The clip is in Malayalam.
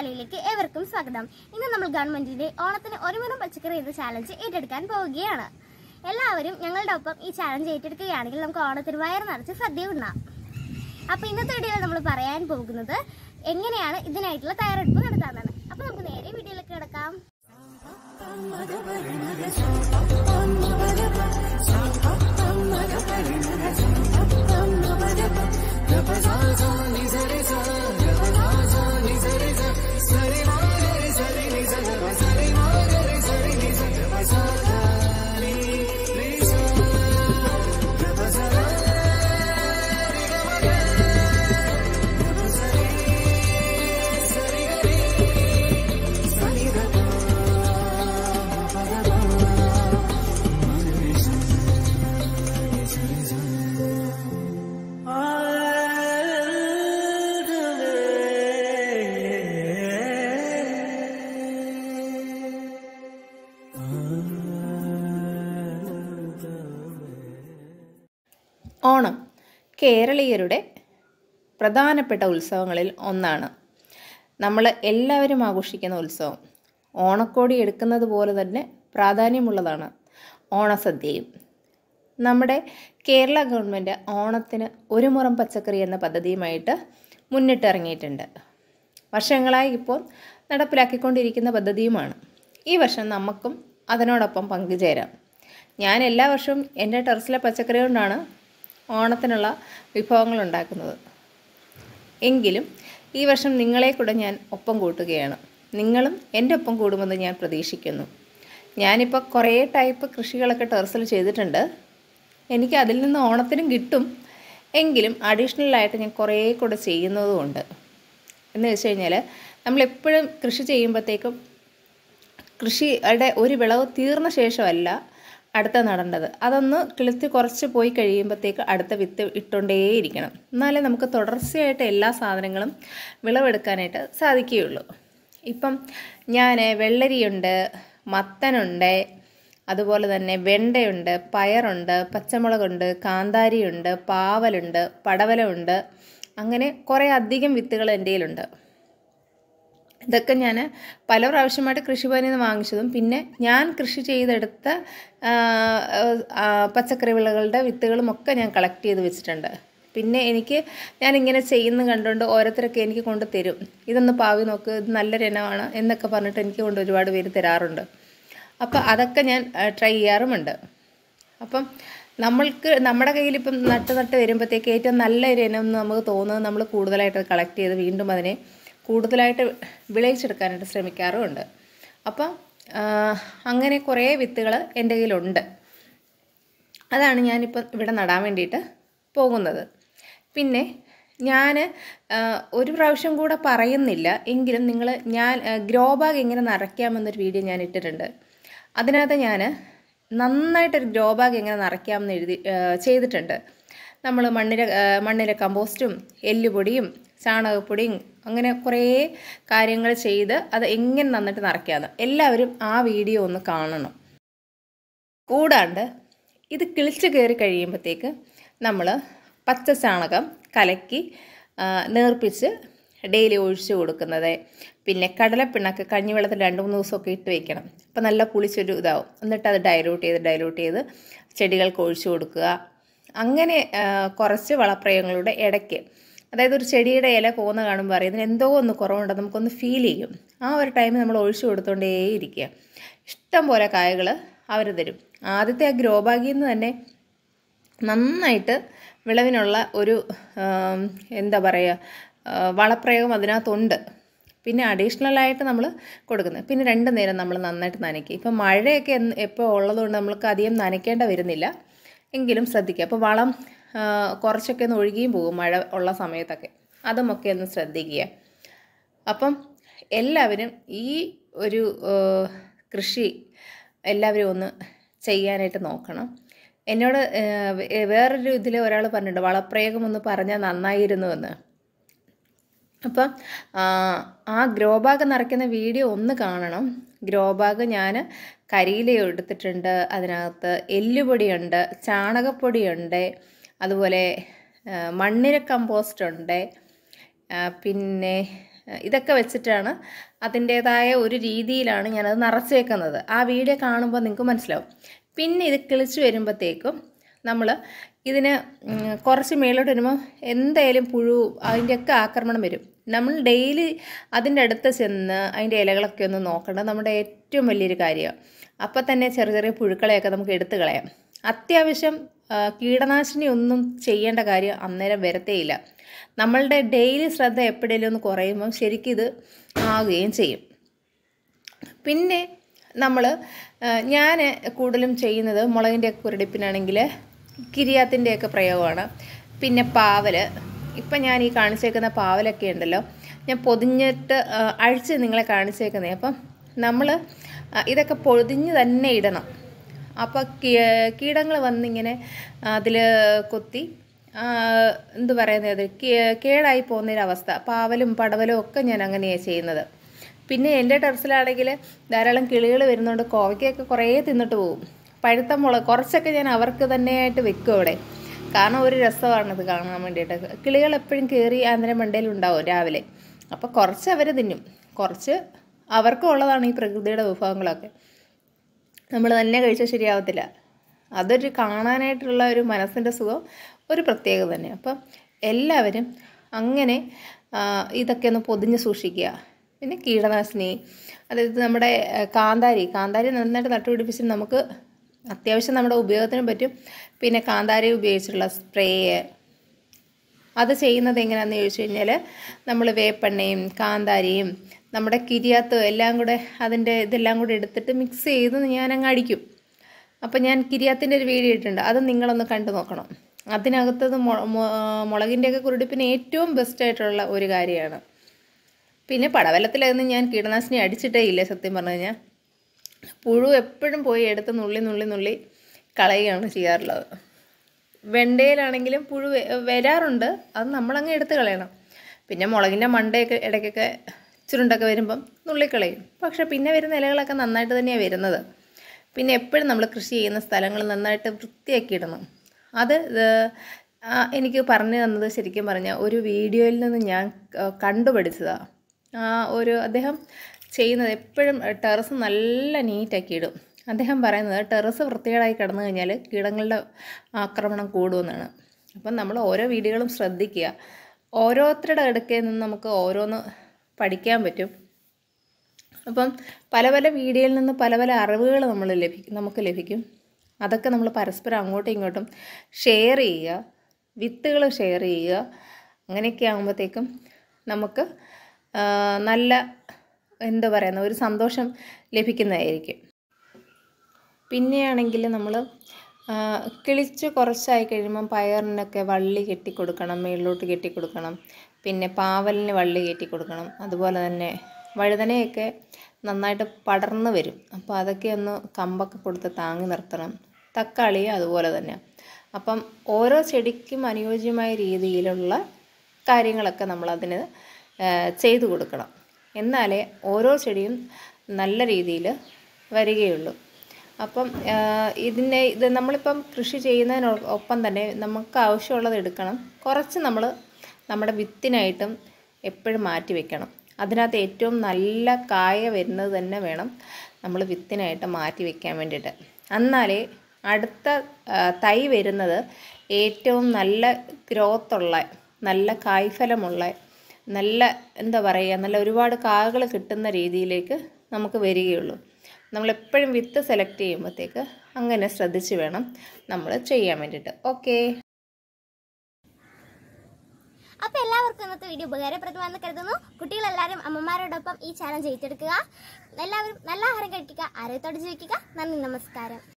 മലയിലേക്ക് ഏവർക്കും സ്വാഗതം ഇന്ന് നമ്മൾ ഗവൺമെന്റിന്റെ ഓണത്തിന് ഒരുമുറം പച്ചക്കറി എന്ന ചാലഞ്ച് ഏറ്റെടുക്കാൻ പോവുകയാണ് എല്ലാവരും ഞങ്ങളുടെ ഒപ്പം ഈ ചാലഞ്ച് ഏറ്റെടുക്കുകയാണെങ്കിൽ നമുക്ക് ഓണത്തിന് വയർ നിറച്ച് സദ്യ ഉണ്ണാം അപ്പൊ ഇന്നത്തെ വീഡിയോയിൽ നമ്മൾ പറയാൻ പോകുന്നത് എങ്ങനെയാണ് ഇതിനായിട്ടുള്ള തയ്യാറെടുപ്പ് നടത്താമെന്ന് അപ്പൊ നമുക്ക് നേരെ വീഡിയോയിലേക്ക് കിടക്കാം ഓണം കേരളീയരുടെ പ്രധാനപ്പെട്ട ഉത്സവങ്ങളിൽ ഒന്നാണ് നമ്മൾ എല്ലാവരും ആഘോഷിക്കുന്ന ഉത്സവം ഓണക്കോടി എടുക്കുന്നത് പോലെ തന്നെ പ്രാധാന്യമുള്ളതാണ് ഓണസദ്യയും നമ്മുടെ കേരള ഗവൺമെൻറ് ഓണത്തിന് ഒരു മുറം പച്ചക്കറി എന്ന പദ്ധതിയുമായിട്ട് മുന്നിട്ടിറങ്ങിയിട്ടുണ്ട് വർഷങ്ങളായി ഇപ്പോൾ നടപ്പിലാക്കിക്കൊണ്ടിരിക്കുന്ന പദ്ധതിയുമാണ് ഈ വർഷം നമുക്കും അതിനോടൊപ്പം പങ്കുചേരാം ഞാൻ എല്ലാ വർഷവും എൻ്റെ ടെറസിലെ പച്ചക്കറി കൊണ്ടാണ് ഓണത്തിനുള്ള വിഭവങ്ങൾ ഉണ്ടാക്കുന്നത് എങ്കിലും ഈ വർഷം നിങ്ങളെ കൂടെ ഞാൻ ഒപ്പം കൂട്ടുകയാണ് നിങ്ങളും എൻ്റെ ഒപ്പം കൂടുമെന്ന് ഞാൻ പ്രതീക്ഷിക്കുന്നു ഞാനിപ്പോൾ കുറേ ടൈപ്പ് കൃഷികളൊക്കെ ടെറസിൽ ചെയ്തിട്ടുണ്ട് എനിക്ക് അതിൽ നിന്ന് ഓണത്തിനും കിട്ടും എങ്കിലും അഡീഷണലായിട്ട് ഞാൻ കുറേ കൂടെ ചെയ്യുന്നതുമുണ്ട് എന്ന് വെച്ച് കഴിഞ്ഞാൽ നമ്മളെപ്പോഴും കൃഷി ചെയ്യുമ്പോഴത്തേക്കും കൃഷിയുടെ ഒരു വിളവ് തീർന്ന ശേഷമല്ല അടുത്ത നടേണ്ടത് അതൊന്ന് കിളിത്തി കുറച്ച് പോയി കഴിയുമ്പോഴത്തേക്ക് അടുത്ത വിത്ത് ഇട്ടുകൊണ്ടേയിരിക്കണം എന്നാലേ നമുക്ക് തുടർച്ചയായിട്ട് എല്ലാ സാധനങ്ങളും വിളവെടുക്കാനായിട്ട് സാധിക്കുകയുള്ളൂ ഇപ്പം ഞാൻ വെള്ളരിയുണ്ട് മത്തനുണ്ട് അതുപോലെ തന്നെ വെണ്ടയുണ്ട് പയറുണ്ട് പച്ചമുളകുണ്ട് കാന്താരിയുണ്ട് പാവലുണ്ട് പടവലുണ്ട് അങ്ങനെ കുറേ അധികം വിത്തുകൾ എൻ്റെ കയ്യിലുണ്ട് ഇതൊക്കെ ഞാൻ പല പ്രാവശ്യമായിട്ട് കൃഷിഭവനിൽ നിന്ന് വാങ്ങിച്ചതും പിന്നെ ഞാൻ കൃഷി ചെയ്തെടുത്ത പച്ചക്കറി വിളകളുടെ വിത്തുകളുമൊക്കെ ഞാൻ കളക്ട് ചെയ്ത് വെച്ചിട്ടുണ്ട് പിന്നെ എനിക്ക് ഞാൻ ഇങ്ങനെ ചെയ്യുന്ന കണ്ടുകൊണ്ട് ഓരോരുത്തരൊക്കെ എനിക്ക് കൊണ്ട് തരും ഇതൊന്ന് പാവി നോക്ക് ഇത് നല്ലൊരു ഇനമാണ് എന്നൊക്കെ പറഞ്ഞിട്ട് എനിക്ക് കൊണ്ട് ഒരുപാട് പേര് തരാറുണ്ട് അപ്പോൾ അതൊക്കെ ഞാൻ ട്രൈ ചെയ്യാറുമുണ്ട് അപ്പം നമ്മൾക്ക് നമ്മുടെ കയ്യിൽ ഇപ്പം നട്ട് നട്ട് വരുമ്പോഴത്തേക്ക് ഏറ്റവും നല്ല ഇനം എന്ന് നമുക്ക് തോന്നുന്നത് നമ്മൾ കൂടുതലായിട്ട് കളക്ട് ചെയ്ത് വീണ്ടും അതിനെ കൂടുതലായിട്ട് വിളയിച്ചെടുക്കാനായിട്ട് ശ്രമിക്കാറുമുണ്ട് അപ്പം അങ്ങനെ കുറേ വിത്തുകൾ എൻ്റെ കയ്യിലുണ്ട് അതാണ് ഞാനിപ്പോൾ ഇവിടെ നടാൻ വേണ്ടിയിട്ട് പോകുന്നത് പിന്നെ ഞാൻ ഒരു പ്രാവശ്യം കൂടെ പറയുന്നില്ല എങ്കിലും നിങ്ങൾ ഞാൻ ഗ്രോ ബാഗ് എങ്ങനെ നിറയ്ക്കാമെന്നൊരു വീഡിയോ ഞാൻ ഇട്ടിട്ടുണ്ട് അതിനകത്ത് ഞാൻ നന്നായിട്ടൊരു ഗ്രോ ബാഗ് എങ്ങനെ നിറയ്ക്കാമെന്ന് എഴുതി ചെയ്തിട്ടുണ്ട് നമ്മൾ മണ്ണിര മണ്ണിര കമ്പോസ്റ്റും എല്ലുപൊടിയും ചാണകപ്പൊടിയും അങ്ങനെ കുറേ കാര്യങ്ങൾ ചെയ്ത് അത് എങ്ങനെ നന്നിട്ട് നിറയ്ക്കാമെന്ന് എല്ലാവരും ആ വീഡിയോ ഒന്ന് കാണണം കൂടാണ്ട് ഇത് കിളിച്ച് കയറി കഴിയുമ്പോഴത്തേക്ക് നമ്മൾ പച്ച ചാണകം കലക്കി നേർപ്പിച്ച് ഡെയിലി ഒഴിച്ചു കൊടുക്കുന്നത് പിന്നെ കഞ്ഞി കഞ്ഞിവെള്ളത്തിൽ രണ്ട് മൂന്ന് ദിവസമൊക്കെ ഇട്ട് വെക്കണം അപ്പോൾ നല്ല പുളിച്ചൊരു ഇതാവും എന്നിട്ട് അത് ഡൈലൂട്ട് ചെയ്ത് ഡൈലൂട്ട് ചെയ്ത് ചെടികൾക്ക് ഒഴിച്ചു കൊടുക്കുക അങ്ങനെ കുറച്ച് വളപ്രയോഗങ്ങളുടെ ഇടയ്ക്ക് അതായത് ഒരു ചെടിയുടെ ഇല പോകുന്ന കാണുമ്പോൾ പറയും ഇതിന് എന്തോ ഒന്ന് കുറവുണ്ട് നമുക്കൊന്ന് ഫീൽ ചെയ്യും ആ ഒരു ടൈമിൽ നമ്മൾ ഒഴിച്ചു കൊടുത്തോണ്ടേയിരിക്കുക ഇഷ്ടം പോലെ കായകൾ അവർ തരും ആദ്യത്തെ ആ ഗ്രോബാഗിൽ നിന്ന് തന്നെ നന്നായിട്ട് വിളവിനുള്ള ഒരു എന്താ പറയുക വളപ്രയോഗം അതിനകത്തുണ്ട് പിന്നെ ആയിട്ട് നമ്മൾ കൊടുക്കുന്നത് പിന്നെ രണ്ട് നേരം നമ്മൾ നന്നായിട്ട് നനയ്ക്കുക ഇപ്പം മഴയൊക്കെ എപ്പോൾ ഉള്ളതുകൊണ്ട് നമ്മൾക്ക് അധികം നനയ്ക്കേണ്ട വരുന്നില്ല എങ്കിലും ശ്രദ്ധിക്കുക അപ്പോൾ വളം കുറച്ചൊക്കെ ഒന്ന് ഒഴുകിയും പോകും മഴ ഉള്ള സമയത്തൊക്കെ അതുമൊക്കെ ഒന്ന് ശ്രദ്ധിക്കുക അപ്പം എല്ലാവരും ഈ ഒരു കൃഷി എല്ലാവരും ഒന്ന് ചെയ്യാനായിട്ട് നോക്കണം എന്നോട് വേറൊരു ഇതിൽ ഒരാൾ പറഞ്ഞിട്ടുണ്ട് വളപ്രയോഗം ഒന്ന് പറഞ്ഞാൽ നന്നായിരുന്നു എന്ന് അപ്പം ആ ഗ്രോ ബാഗ് നിറയ്ക്കുന്ന വീഡിയോ ഒന്ന് കാണണം ഗ്രോ ബാഗ് ഞാൻ കരിയില എടുത്തിട്ടുണ്ട് അതിനകത്ത് എല്ലുപൊടിയുണ്ട് ചാണകപ്പൊടിയുണ്ട് അതുപോലെ മണ്ണിര കമ്പോസ്റ്റ് ഉണ്ട് പിന്നെ ഇതൊക്കെ വെച്ചിട്ടാണ് അതിൻ്റേതായ ഒരു രീതിയിലാണ് ഞാനത് നിറച്ചേക്കുന്നത് ആ വീഡിയോ കാണുമ്പോൾ നിങ്ങൾക്ക് മനസ്സിലാവും പിന്നെ ഇത് കിളിച്ച് വരുമ്പോഴത്തേക്കും നമ്മൾ ഇതിന് കുറച്ച് മേലോട്ട് വരുമ്പോൾ എന്തായാലും പുഴു അതിൻ്റെയൊക്കെ ആക്രമണം വരും നമ്മൾ ഡെയിലി അതിൻ്റെ അടുത്ത് ചെന്ന് അതിൻ്റെ ഇലകളൊക്കെ ഒന്ന് നോക്കേണ്ടത് നമ്മുടെ ഏറ്റവും വലിയൊരു കാര്യമാണ് അപ്പം തന്നെ ചെറിയ ചെറിയ പുഴുക്കളെയൊക്കെ നമുക്ക് എടുത്തു കളയാം അത്യാവശ്യം കീടനാശിനി ഒന്നും ചെയ്യേണ്ട കാര്യം അന്നേരം വരത്തേയില്ല നമ്മളുടെ ഡെയിലി ശ്രദ്ധ എപ്പോഴേലും ഒന്ന് കുറയുമ്പം ശരിക്കും ഇത് ആവുകയും ചെയ്യും പിന്നെ നമ്മൾ ഞാൻ കൂടുതലും ചെയ്യുന്നത് മുളകിൻ്റെയൊക്കെ കുരടിപ്പിനാണെങ്കിൽ കിരിയാത്തിൻ്റെയൊക്കെ പ്രയോഗമാണ് പിന്നെ പാവൽ ഇപ്പം ഞാൻ ഈ കാണിച്ചേക്കുന്ന പാവലൊക്കെ ഉണ്ടല്ലോ ഞാൻ പൊതിഞ്ഞിട്ട് അഴിച്ച് നിങ്ങളെ കാണിച്ചേക്കുന്നത് അപ്പം നമ്മൾ ഇതൊക്കെ പൊതിഞ്ഞ് തന്നെ ഇടണം അപ്പോൾ കീടങ്ങൾ വന്നിങ്ങനെ അതിൽ കൊത്തി എന്ത് പറയുന്നത് കേടായി പോകുന്നൊരവസ്ഥ പാവലും പടവലും ഒക്കെ ഞാൻ അങ്ങനെയാണ് ചെയ്യുന്നത് പിന്നെ എൻ്റെ ടെറസിലാണെങ്കിൽ ധാരാളം കിളികൾ വരുന്നതുകൊണ്ട് കോവയ്ക്കൊക്കെ കുറേ തിന്നിട്ട് പോകും പഴുത്ത മുളക് കുറച്ചൊക്കെ ഞാൻ അവർക്ക് തന്നെയായിട്ട് വെക്കും അവിടെ കാരണം ഒരു ഇത് കാണാൻ വേണ്ടിയിട്ട് കിളികൾ എപ്പോഴും കയറി അതിൻ്റെ മണ്ടയിൽ ഉണ്ടാവും രാവിലെ അപ്പോൾ കുറച്ച് അവർ തിന്നും കുറച്ച് അവർക്കും ഉള്ളതാണ് ഈ പ്രകൃതിയുടെ വിഭവങ്ങളൊക്കെ നമ്മൾ തന്നെ കഴിച്ചാൽ ശരിയാവത്തില്ല അതൊരു കാണാനായിട്ടുള്ള ഒരു മനസ്സിൻ്റെ സുഖം ഒരു പ്രത്യേകത തന്നെ അപ്പം എല്ലാവരും അങ്ങനെ ഇതൊക്കെ ഒന്ന് പൊതിഞ്ഞ് സൂക്ഷിക്കുക പിന്നെ കീടനാശിനി അതായത് നമ്മുടെ കാന്താരി കാന്താരി നന്നായിട്ട് നട്ടുപിടിപ്പിച്ചിട്ട് നമുക്ക് അത്യാവശ്യം നമ്മുടെ ഉപയോഗത്തിനും പറ്റും പിന്നെ കാന്താരി ഉപയോഗിച്ചിട്ടുള്ള സ്പ്രേ അത് ചെയ്യുന്നത് എങ്ങനെയാണെന്ന് ചോദിച്ചു കഴിഞ്ഞാൽ നമ്മൾ വേപ്പെണ്ണയും കാന്താരിയും നമ്മുടെ കിരിയാത്ത് എല്ലാം കൂടെ അതിൻ്റെ ഇതെല്ലാം കൂടെ എടുത്തിട്ട് മിക്സ് ചെയ്ത് ഞാനങ്ങ് അടിക്കും അപ്പോൾ ഞാൻ കിരിയാത്തിൻ്റെ ഒരു വീഡിയോ ഇട്ടിട്ടുണ്ട് അത് നിങ്ങളൊന്ന് കണ്ടു നോക്കണം അതിനകത്തത് മുളകിൻ്റെയൊക്കെ കുരുടിപ്പിന് ഏറ്റവും ബെസ്റ്റായിട്ടുള്ള ഒരു കാര്യമാണ് പിന്നെ പടവലത്തിലൊന്നും ഞാൻ കീടനാശിനി അടിച്ചിട്ടേ ഇല്ല സത്യം പറഞ്ഞു കഴിഞ്ഞാൽ പുഴു എപ്പോഴും പോയി എടുത്ത് നുള്ളി നുള്ളി നുള്ളി കളയുകയാണ് ചെയ്യാറുള്ളത് വെണ്ടയിലാണെങ്കിലും പുഴു വരാറുണ്ട് അത് നമ്മളങ്ങ് എടുത്ത് കളയണം പിന്നെ മുളകിൻ്റെ മണ്ടയൊക്കെ ഇടയ്ക്കൊക്കെ ചുരുണ്ടൊക്കെ വരുമ്പം നുള്ളിക്കളയും പക്ഷേ പിന്നെ വരുന്ന ഇലകളൊക്കെ നന്നായിട്ട് തന്നെയാണ് വരുന്നത് പിന്നെ എപ്പോഴും നമ്മൾ കൃഷി ചെയ്യുന്ന സ്ഥലങ്ങൾ നന്നായിട്ട് വൃത്തിയാക്കി ഇടണം അത് എനിക്ക് പറഞ്ഞു തന്നത് ശരിക്കും പറഞ്ഞാൽ ഒരു വീഡിയോയിൽ നിന്ന് ഞാൻ കണ്ടുപഠിച്ചതാണ് ഒരു അദ്ദേഹം ചെയ്യുന്നത് എപ്പോഴും ടെറസ് നല്ല നീറ്റാക്കി ഇടും അദ്ദേഹം പറയുന്നത് ടെറസ് വൃത്തികേടായി കിടന്നു കഴിഞ്ഞാൽ കീടങ്ങളുടെ ആക്രമണം കൂടുമെന്നാണ് അപ്പം നമ്മൾ ഓരോ വീടുകളും ശ്രദ്ധിക്കുക ഓരോരുത്തരുടെ ഇടയ്ക്ക് നിന്ന് നമുക്ക് ഓരോന്ന് പഠിക്കാൻ പറ്റും അപ്പം പല പല വീഡിയോയിൽ നിന്ന് പല പല അറിവുകൾ നമ്മൾ ലഭിക്കും നമുക്ക് ലഭിക്കും അതൊക്കെ നമ്മൾ പരസ്പരം അങ്ങോട്ടും ഇങ്ങോട്ടും ഷെയർ ചെയ്യുക വിത്തുകൾ ഷെയർ ചെയ്യുക അങ്ങനെയൊക്കെ ആകുമ്പോഴത്തേക്കും നമുക്ക് നല്ല എന്താ പറയുന്നത് ഒരു സന്തോഷം ലഭിക്കുന്നതായിരിക്കും പിന്നെയാണെങ്കിൽ നമ്മൾ കിളിച്ച് കുറച്ചായി കഴിയുമ്പം പയറിനൊക്കെ വള്ളി കെട്ടി കൊടുക്കണം മേളിലോട്ട് കെട്ടി കൊടുക്കണം പിന്നെ പാവലിന് വള്ളി കെട്ടി കൊടുക്കണം അതുപോലെ തന്നെ വഴുതനയൊക്കെ നന്നായിട്ട് പടർന്നു വരും അപ്പോൾ അതൊക്കെ ഒന്ന് കമ്പൊക്കെ കൊടുത്ത് താങ്ങി നിർത്തണം തക്കാളി അതുപോലെ തന്നെ അപ്പം ഓരോ ചെടിക്കും അനുയോജ്യമായ രീതിയിലുള്ള കാര്യങ്ങളൊക്കെ നമ്മളതിന് ചെയ്തു കൊടുക്കണം എന്നാലേ ഓരോ ചെടിയും നല്ല രീതിയിൽ വരികയുള്ളൂ അപ്പം ഇതിനെ ഇത് നമ്മളിപ്പം കൃഷി ചെയ്യുന്നതിനൊപ്പം തന്നെ നമുക്ക് ആവശ്യമുള്ളത് എടുക്കണം കുറച്ച് നമ്മൾ നമ്മുടെ വിത്തിനായിട്ടും എപ്പോഴും മാറ്റി വെക്കണം അതിനകത്ത് ഏറ്റവും നല്ല കായ വരുന്നത് തന്നെ വേണം നമ്മൾ വിത്തിനായിട്ട് മാറ്റി വെക്കാൻ വേണ്ടിയിട്ട് എന്നാലേ അടുത്ത തൈ വരുന്നത് ഏറ്റവും നല്ല ഗ്രോത്തുള്ള നല്ല കായ്ഫലമുള്ള നല്ല എന്താ പറയുക നല്ല ഒരുപാട് കാകൾ കിട്ടുന്ന രീതിയിലേക്ക് നമുക്ക് വരികയുള്ളൂ നമ്മളെപ്പോഴും വിത്ത് സെലക്ട് ചെയ്യുമ്പോഴത്തേക്ക് അങ്ങനെ ശ്രദ്ധിച്ച് വേണം നമ്മൾ ചെയ്യാൻ വേണ്ടിയിട്ട് ഓക്കെ അപ്പോൾ എല്ലാവർക്കും ഇന്നത്തെ വീഡിയോ ഉപകാരപ്രദമാണെന്ന് കരുതുന്നു കുട്ടികളെല്ലാവരും അമ്മമാരോടൊപ്പം ഈ ചാലഞ്ച് ഏറ്റെടുക്കുക എല്ലാവരും നല്ല ആഹാരം കഴിക്കുക ആരോഗ്യത്തോടെ ജീവിക്കുക നന്ദി നമസ്കാരം